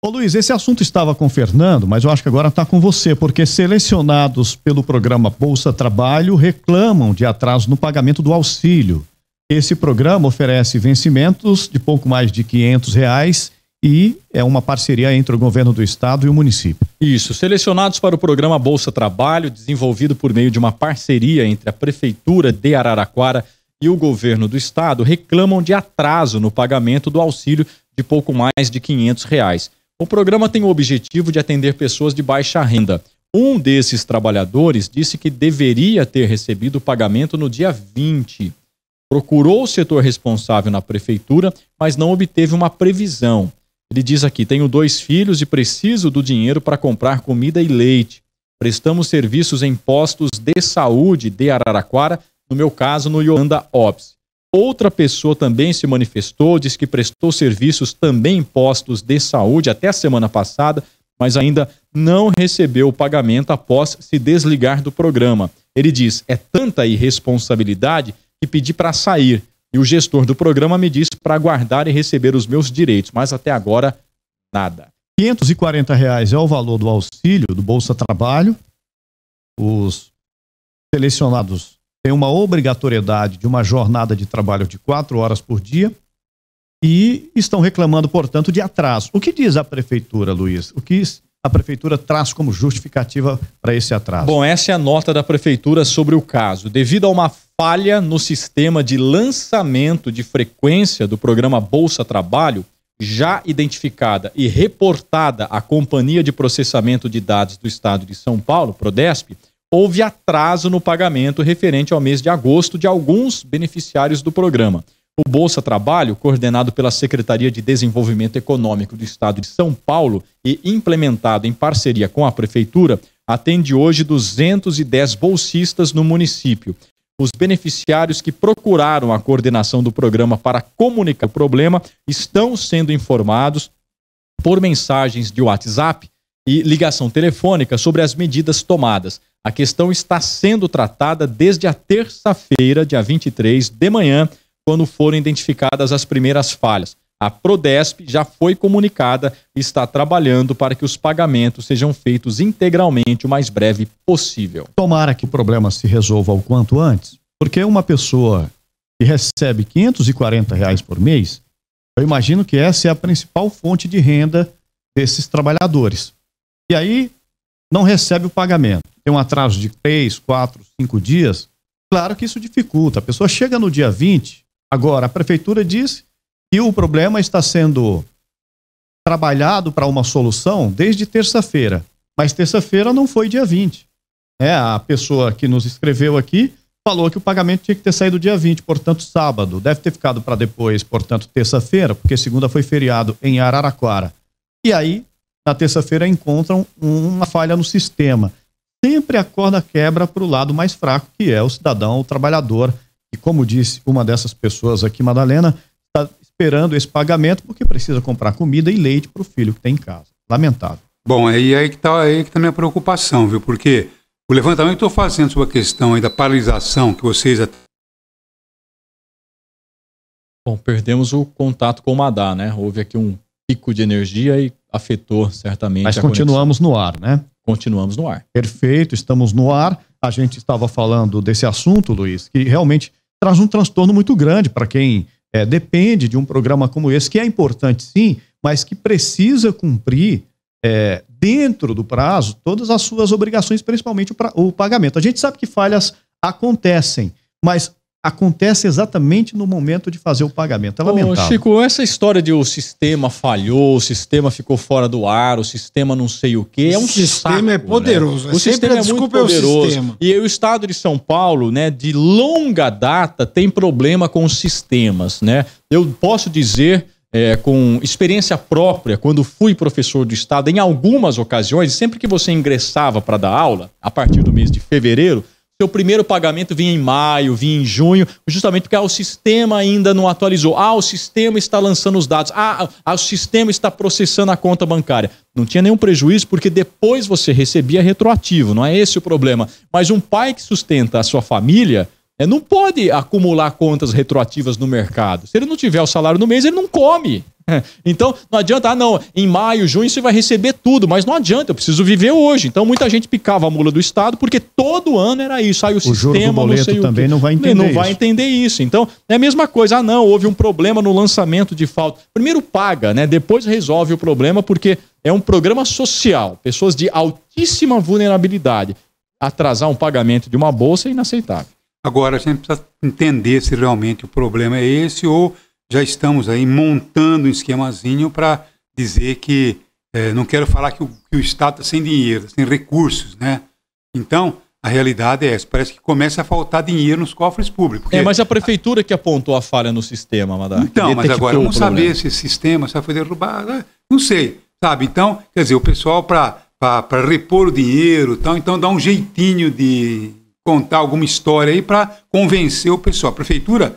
Ô Luiz, esse assunto estava com o Fernando, mas eu acho que agora está com você, porque selecionados pelo programa Bolsa Trabalho reclamam de atraso no pagamento do auxílio. Esse programa oferece vencimentos de pouco mais de quinhentos reais e é uma parceria entre o governo do estado e o município. Isso, selecionados para o programa Bolsa Trabalho, desenvolvido por meio de uma parceria entre a prefeitura de Araraquara e o governo do estado, reclamam de atraso no pagamento do auxílio de pouco mais de quinhentos reais. O programa tem o objetivo de atender pessoas de baixa renda. Um desses trabalhadores disse que deveria ter recebido o pagamento no dia 20. Procurou o setor responsável na prefeitura, mas não obteve uma previsão. Ele diz aqui: tenho dois filhos e preciso do dinheiro para comprar comida e leite. Prestamos serviços em postos de saúde de Araraquara, no meu caso, no Yolanda Ops. Outra pessoa também se manifestou, diz que prestou serviços também em postos de saúde até a semana passada, mas ainda não recebeu o pagamento após se desligar do programa. Ele diz: é tanta irresponsabilidade que pedi para sair. E o gestor do programa me disse para guardar e receber os meus direitos, mas até agora, nada. R$ 540 reais é o valor do auxílio do Bolsa Trabalho. Os selecionados tem uma obrigatoriedade de uma jornada de trabalho de quatro horas por dia e estão reclamando, portanto, de atraso. O que diz a prefeitura, Luiz? O que a prefeitura traz como justificativa para esse atraso? Bom, essa é a nota da prefeitura sobre o caso. Devido a uma falha no sistema de lançamento de frequência do programa Bolsa Trabalho, já identificada e reportada à Companhia de Processamento de Dados do Estado de São Paulo, Prodesp, houve atraso no pagamento referente ao mês de agosto de alguns beneficiários do programa. O Bolsa Trabalho, coordenado pela Secretaria de Desenvolvimento Econômico do Estado de São Paulo e implementado em parceria com a Prefeitura, atende hoje 210 bolsistas no município. Os beneficiários que procuraram a coordenação do programa para comunicar o problema estão sendo informados por mensagens de WhatsApp e ligação telefônica sobre as medidas tomadas. A questão está sendo tratada desde a terça-feira, dia 23 de manhã, quando foram identificadas as primeiras falhas. A Prodesp já foi comunicada e está trabalhando para que os pagamentos sejam feitos integralmente o mais breve possível. Tomara que o problema se resolva o quanto antes, porque uma pessoa que recebe 540 reais por mês, eu imagino que essa é a principal fonte de renda desses trabalhadores. E aí não recebe o pagamento, tem um atraso de 3, 4, 5 dias, claro que isso dificulta. A pessoa chega no dia 20, agora a prefeitura diz que o problema está sendo trabalhado para uma solução desde terça-feira, mas terça-feira não foi dia 20. É, a pessoa que nos escreveu aqui falou que o pagamento tinha que ter saído dia 20, portanto, sábado. Deve ter ficado para depois, portanto, terça-feira, porque segunda foi feriado em Araraquara. E aí na terça-feira encontram uma falha no sistema. Sempre a corda quebra para o lado mais fraco, que é o cidadão, o trabalhador. E como disse uma dessas pessoas aqui, Madalena, está esperando esse pagamento porque precisa comprar comida e leite para o filho que tem em casa. Lamentável. Bom, é aí que está aí que tá, tá minha preocupação, viu? Porque o levantamento que estou fazendo sobre a questão aí da paralisação que vocês Bom, perdemos o contato com o Madá, né? Houve aqui um pico de energia e afetou certamente. Mas continuamos conexão. no ar, né? Continuamos no ar. Perfeito, estamos no ar. A gente estava falando desse assunto, Luiz, que realmente traz um transtorno muito grande para quem é, depende de um programa como esse, que é importante sim, mas que precisa cumprir é, dentro do prazo todas as suas obrigações, principalmente o, pra, o pagamento. A gente sabe que falhas acontecem, mas acontece exatamente no momento de fazer o pagamento. É lamentável. Ô, Chico, essa história de o sistema falhou, o sistema ficou fora do ar, o sistema não sei o quê, é um o sistema saco, é né? poderoso. Né? O sistema é muito poderoso. É o E o estado de São Paulo, né, de longa data tem problema com os sistemas, né? Eu posso dizer é, com experiência própria, quando fui professor do Estado, em algumas ocasiões, sempre que você ingressava para dar aula, a partir do mês de fevereiro, seu primeiro pagamento vinha em maio, vinha em junho, justamente porque ah, o sistema ainda não atualizou. Ah, o sistema está lançando os dados. Ah, ah, o sistema está processando a conta bancária. Não tinha nenhum prejuízo, porque depois você recebia retroativo, não é esse o problema. Mas um pai que sustenta a sua família. É, não pode acumular contas retroativas no mercado. Se ele não tiver o salário no mês, ele não come. então, não adianta, ah, não, em maio, junho você vai receber tudo, mas não adianta, eu preciso viver hoje. Então, muita gente picava a mula do Estado, porque todo ano era isso. Aí o, o sistema, não sei também o não vai entender. Não isso. vai entender isso. Então, é a mesma coisa, ah, não, houve um problema no lançamento de falta. Primeiro paga, né? Depois resolve o problema, porque é um programa social. Pessoas de altíssima vulnerabilidade. Atrasar um pagamento de uma bolsa é inaceitável. Agora, a gente precisa entender se realmente o problema é esse ou já estamos aí montando um esquemazinho para dizer que é, não quero falar que o, que o Estado está sem dinheiro, tá sem recursos, né? Então, a realidade é essa. Parece que começa a faltar dinheiro nos cofres públicos. Porque... É, mas a prefeitura que apontou a falha no sistema, Madar. Então, mas agora vamos saber se esse sistema só foi derrubado. Né? Não sei, sabe? Então, quer dizer, o pessoal para repor o dinheiro tal, então dá um jeitinho de contar alguma história aí para convencer o pessoal. A prefeitura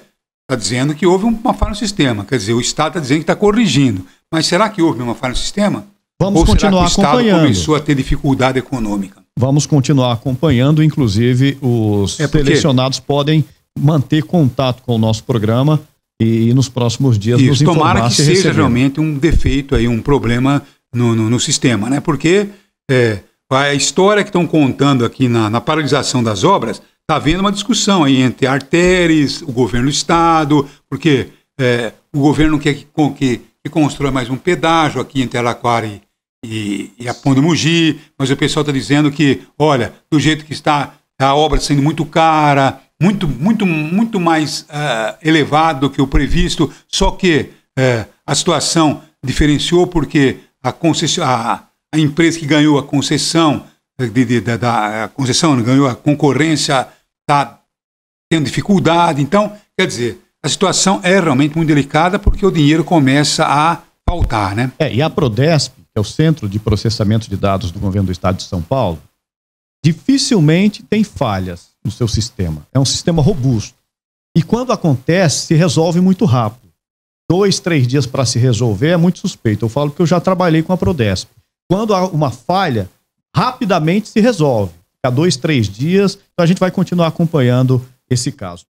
está dizendo que houve uma falha no sistema. Quer dizer, o Estado está dizendo que está corrigindo. Mas será que houve uma falha no sistema? Vamos Ou continuar acompanhando. que o Estado acompanhando. começou a ter dificuldade econômica? Vamos continuar acompanhando, inclusive os é selecionados podem manter contato com o nosso programa e, nos próximos dias Isso, nos informar tomara que se seja receber. realmente um defeito aí, um problema no, no, no sistema, né? Porque é, a história que estão contando aqui na, na paralisação das obras está havendo uma discussão aí entre Arteres, o governo do Estado, porque é, o governo quer que, que, que, construa mais um pedágio aqui entre Araquara e, e, e a Ponda Mugi, mas o pessoal está dizendo que, olha, do jeito que está a obra tá sendo muito cara, muito, muito, muito mais uh, elevado do que o previsto, só que uh, a situação diferenciou porque a, concessão, a, a empresa que ganhou a concessão é, de, de, da, da a concessão, né, ganhou a concorrência está tendo dificuldade. Então, quer dizer, a situação é realmente muito delicada porque o dinheiro começa a faltar, né? É, e a Prodesp, que é o Centro de Processamento de Dados do Governo do Estado de São Paulo, dificilmente tem falhas no seu sistema. É um sistema robusto. E quando acontece, se resolve muito rápido. Dois, três dias para se resolver é muito suspeito. Eu falo que eu já trabalhei com a Prodesp. Quando há uma falha, rapidamente se resolve a dois, três dias. Então a gente vai continuar acompanhando esse caso.